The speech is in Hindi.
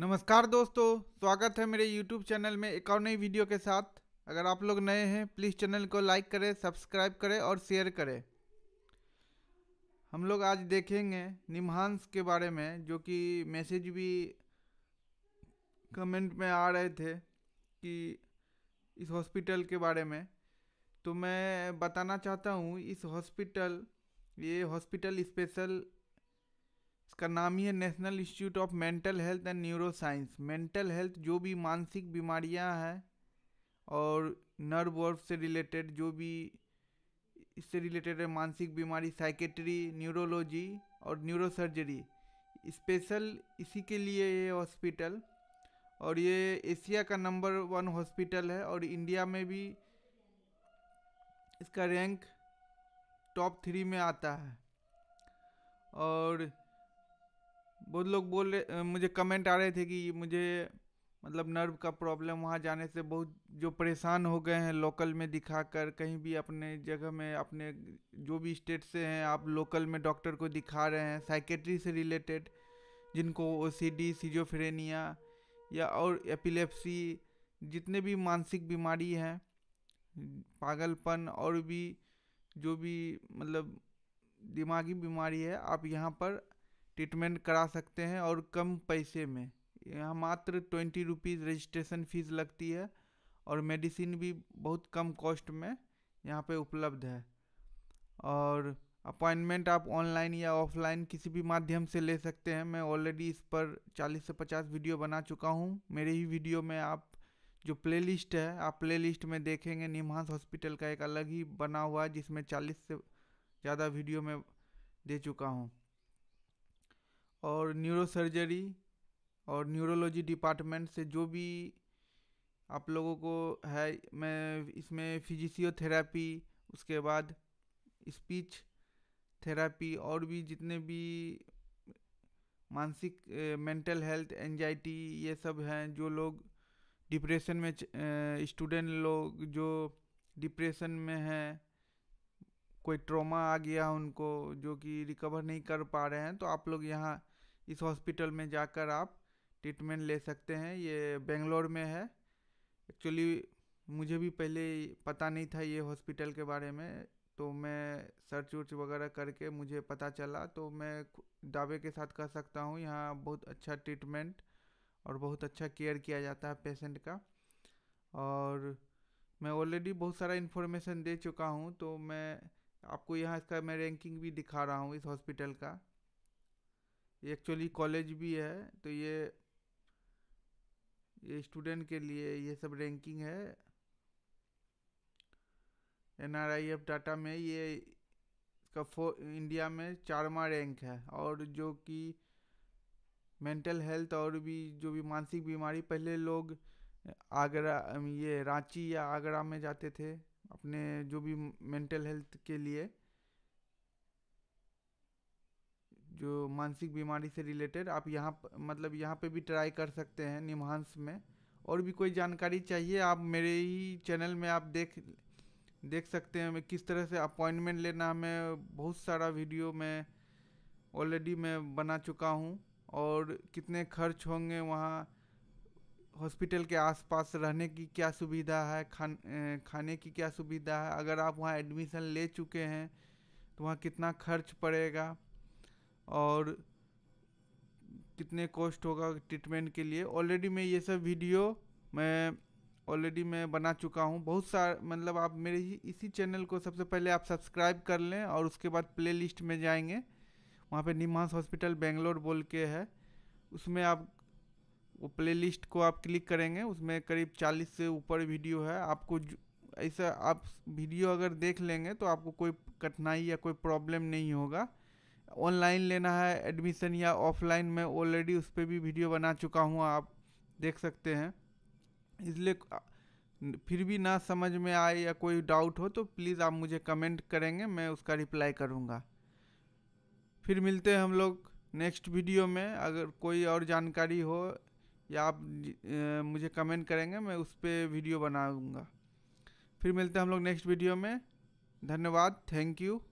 नमस्कार दोस्तों स्वागत है मेरे YouTube चैनल में एक और नई वीडियो के साथ अगर आप लोग नए हैं प्लीज़ चैनल को लाइक करें सब्सक्राइब करें और शेयर करें हम लोग आज देखेंगे निम्हांस के बारे में जो कि मैसेज भी कमेंट में आ रहे थे कि इस हॉस्पिटल के बारे में तो मैं बताना चाहता हूँ इस हॉस्पिटल ये हॉस्पिटल स्पेशल इसका नाम ही है national institute of mental health and neuroscience mental health जो भी मानसिक बीमारियां हैं और नर्व वर्व से रिलेटेड जो भी इससे रिलेटेड है मानसिक बीमारी साइकेट्री न्यूरोलॉजी और न्यूरोसर्जरी स्पेशल इसी के लिए ये हॉस्पिटल और ये एशिया का नंबर वन हॉस्पिटल है और इंडिया में भी इसका रैंक टॉप थ्री में आता है और बहुत लोग बोल रहे मुझे कमेंट आ रहे थे कि मुझे मतलब नर्व का प्रॉब्लम वहाँ जाने से बहुत जो परेशान हो गए हैं लोकल में दिखा कर कहीं भी अपने जगह में अपने जो भी स्टेट से हैं आप लोकल में डॉक्टर को दिखा रहे हैं साइकेट्री से रिलेटेड जिनको ओ सी डी सीजोफ्रेनिया या और एपिलेप्सी जितने भी मानसिक बीमारी हैं पागलपन और भी जो भी मतलब दिमागी बीमारी है आप यहाँ पर ट्रीटमेंट करा सकते हैं और कम पैसे में यहाँ मात्र ट्वेंटी रुपीज़ रजिस्ट्रेशन फ़ीस लगती है और मेडिसिन भी बहुत कम कॉस्ट में यहाँ पे उपलब्ध है और अपॉइंटमेंट आप ऑनलाइन या ऑफलाइन किसी भी माध्यम से ले सकते हैं मैं ऑलरेडी इस पर 40 से 50 वीडियो बना चुका हूँ मेरे ही वीडियो में आप जो प्लेलिस्ट है आप प्लेलिस्ट में देखेंगे निमहांस हॉस्पिटल का एक अलग ही बना हुआ है जिसमें 40 से ज़्यादा वीडियो में दे चुका हूँ और न्यूरोसर्जरी और न्यूरोलॉजी डिपार्टमेंट से जो भी आप लोगों को है मैं इसमें फिजिशियोथेरापी उसके बाद स्पीच थेरापी और भी जितने भी मानसिक मेंटल हेल्थ एनजाइटी ये सब हैं जो लोग डिप्रेशन में स्टूडेंट लोग जो डिप्रेशन में हैं कोई ट्रॉमा आ गया उनको जो कि रिकवर नहीं कर पा रहे हैं तो आप लोग यहाँ इस हॉस्पिटल में जाकर आप ट्रीटमेंट ले सकते हैं ये बेंगलोर में है एक्चुअली मुझे भी पहले पता नहीं था ये हॉस्पिटल के बारे में तो मैं सर्च वर्च वगैरह करके मुझे पता चला तो मैं दावे के साथ कह सकता हूँ यहाँ बहुत अच्छा ट्रीटमेंट और बहुत अच्छा केयर किया जाता है पेशेंट का और मैं ऑलरेडी बहुत सारा इन्फॉर्मेशन दे चुका हूँ तो मैं आपको यहाँ इसका मैं रैंकिंग भी दिखा रहा हूँ इस हॉस्पिटल का एक्चुअली कॉलेज भी है तो ये ये स्टूडेंट के लिए ये सब रैंकिंग है N R I F data में ये का फो इंडिया में चारवा रैंक है और जो कि मेंटल हेल्थ और भी जो भी मानसिक बीमारी पहले लोग आगरा ये रांची या आगरा में जाते थे अपने जो भी मेंटल हेल्थ के लिए जो मानसिक बीमारी से रिलेटेड आप यहाँ मतलब यहाँ पे भी ट्राई कर सकते हैं निमहांस में और भी कोई जानकारी चाहिए आप मेरे ही चैनल में आप देख देख सकते हैं किस तरह से अपॉइंटमेंट लेना मैं बहुत सारा वीडियो में ऑलरेडी मैं बना चुका हूँ और कितने खर्च होंगे वहाँ हॉस्पिटल के आसपास रहने की क्या सुविधा है खान खाने की क्या सुविधा है अगर आप वहाँ एडमिशन ले चुके हैं तो वहाँ कितना खर्च पड़ेगा और कितने कॉस्ट होगा ट्रीटमेंट के लिए ऑलरेडी मैं ये सब वीडियो मैं ऑलरेडी मैं बना चुका हूँ बहुत सारे मतलब आप मेरे ही इसी चैनल को सबसे पहले आप सब्सक्राइब कर लें और उसके बाद प्ले लिस्ट में जाएंगे वहाँ पे निमास हॉस्पिटल बेंगलोर बोल के है उसमें आप वो प्ले लिस्ट को आप क्लिक करेंगे उसमें करीब 40 से ऊपर वीडियो है आपको ऐसा आप वीडियो अगर देख लेंगे तो आपको कोई कठिनाई या कोई प्रॉब्लम नहीं होगा ऑनलाइन लेना है एडमिशन या ऑफलाइन मैं ऑलरेडी उस पर भी वीडियो बना चुका हूँ आप देख सकते हैं इसलिए फिर भी ना समझ में आए या कोई डाउट हो तो प्लीज़ आप मुझे कमेंट करेंगे मैं उसका रिप्लाई करूँगा फिर मिलते हैं हम लोग नेक्स्ट वीडियो में अगर कोई और जानकारी हो या आप मुझे कमेंट करेंगे मैं उस पर वीडियो बनाऊँगा फिर मिलते हैं हम लोग नेक्स्ट वीडियो में धन्यवाद थैंक यू